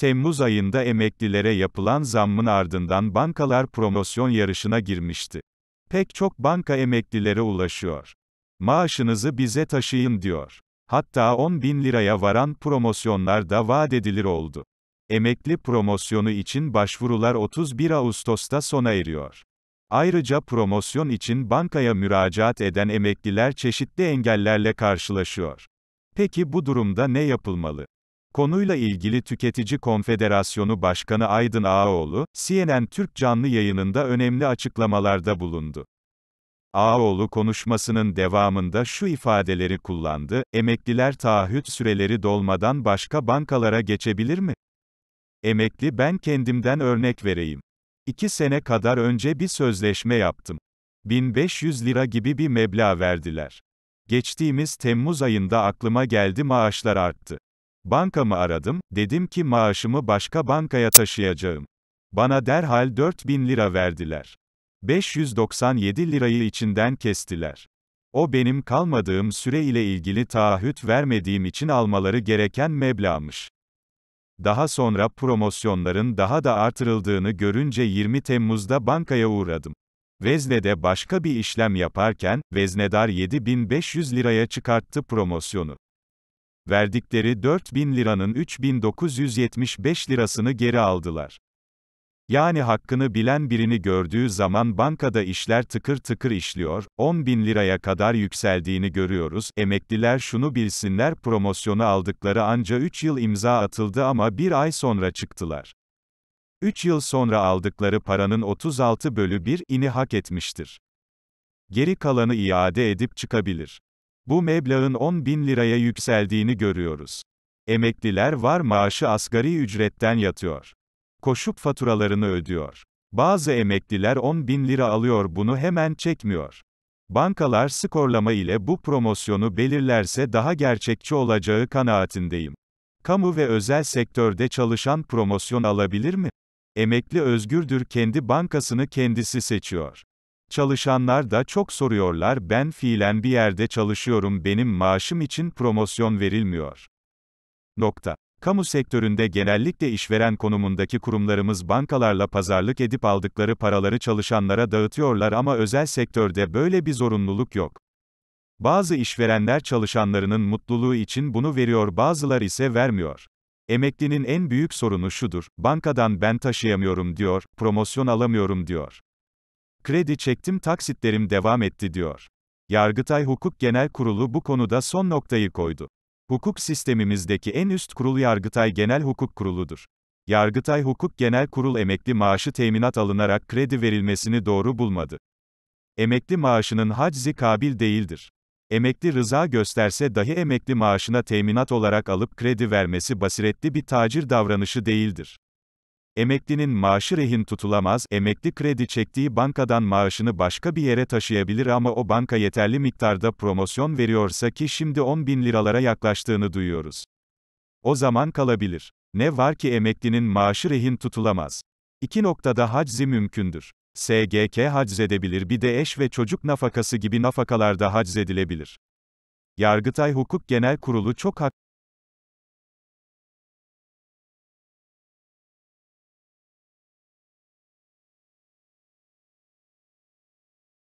Temmuz ayında emeklilere yapılan zammın ardından bankalar promosyon yarışına girmişti. Pek çok banka emeklilere ulaşıyor. Maaşınızı bize taşıyın diyor. Hatta 10 bin liraya varan promosyonlar da vaat edilir oldu. Emekli promosyonu için başvurular 31 Ağustos'ta sona eriyor. Ayrıca promosyon için bankaya müracaat eden emekliler çeşitli engellerle karşılaşıyor. Peki bu durumda ne yapılmalı? Konuyla ilgili Tüketici Konfederasyonu Başkanı Aydın Ağaoğlu, CNN Türk canlı yayınında önemli açıklamalarda bulundu. Ağoğlu konuşmasının devamında şu ifadeleri kullandı, emekliler taahhüt süreleri dolmadan başka bankalara geçebilir mi? Emekli ben kendimden örnek vereyim. İki sene kadar önce bir sözleşme yaptım. 1500 lira gibi bir meblağ verdiler. Geçtiğimiz Temmuz ayında aklıma geldi maaşlar arttı. Bankamı aradım, dedim ki maaşımı başka bankaya taşıyacağım. Bana derhal 4000 lira verdiler. 597 lirayı içinden kestiler. O benim kalmadığım süre ile ilgili taahhüt vermediğim için almaları gereken meblağmış. Daha sonra promosyonların daha da artırıldığını görünce 20 Temmuz'da bankaya uğradım. Vezne'de başka bir işlem yaparken, veznedar 7500 liraya çıkarttı promosyonu verdikleri 4000 liranın 3975 lirasını geri aldılar. Yani hakkını bilen birini gördüğü zaman bankada işler tıkır tıkır işliyor, 10 bin liraya kadar yükseldiğini görüyoruz. Emekliler şunu bilsinler promosyonu aldıkları anca 3 yıl imza atıldı ama bir ay sonra çıktılar. 3 yıl sonra aldıkları paranın 36 bölü 1 ini hak etmiştir. Geri kalanı iade edip çıkabilir. Bu meblağın 10 bin liraya yükseldiğini görüyoruz. Emekliler var maaşı asgari ücretten yatıyor. Koşup faturalarını ödüyor. Bazı emekliler 10 bin lira alıyor bunu hemen çekmiyor. Bankalar skorlama ile bu promosyonu belirlerse daha gerçekçi olacağı kanaatindeyim. Kamu ve özel sektörde çalışan promosyon alabilir mi? Emekli özgürdür kendi bankasını kendisi seçiyor. Çalışanlar da çok soruyorlar ben fiilen bir yerde çalışıyorum benim maaşım için promosyon verilmiyor. Nokta. Kamu sektöründe genellikle işveren konumundaki kurumlarımız bankalarla pazarlık edip aldıkları paraları çalışanlara dağıtıyorlar ama özel sektörde böyle bir zorunluluk yok. Bazı işverenler çalışanlarının mutluluğu için bunu veriyor bazılar ise vermiyor. Emeklinin en büyük sorunu şudur, bankadan ben taşıyamıyorum diyor, promosyon alamıyorum diyor. Kredi çektim taksitlerim devam etti diyor. Yargıtay Hukuk Genel Kurulu bu konuda son noktayı koydu. Hukuk sistemimizdeki en üst kurul Yargıtay Genel Hukuk Kurulu'dur. Yargıtay Hukuk Genel Kurul emekli maaşı teminat alınarak kredi verilmesini doğru bulmadı. Emekli maaşının haczi kabil değildir. Emekli rıza gösterse dahi emekli maaşına teminat olarak alıp kredi vermesi basiretli bir tacir davranışı değildir. Emeklinin maaşı rehin tutulamaz, emekli kredi çektiği bankadan maaşını başka bir yere taşıyabilir ama o banka yeterli miktarda promosyon veriyorsa ki şimdi 10 bin liralara yaklaştığını duyuyoruz. O zaman kalabilir. Ne var ki emeklinin maaşı rehin tutulamaz. İki noktada haczi mümkündür. SGK haczedebilir bir de eş ve çocuk nafakası gibi nafakalarda haczedilebilir. Yargıtay Hukuk Genel Kurulu çok haklı.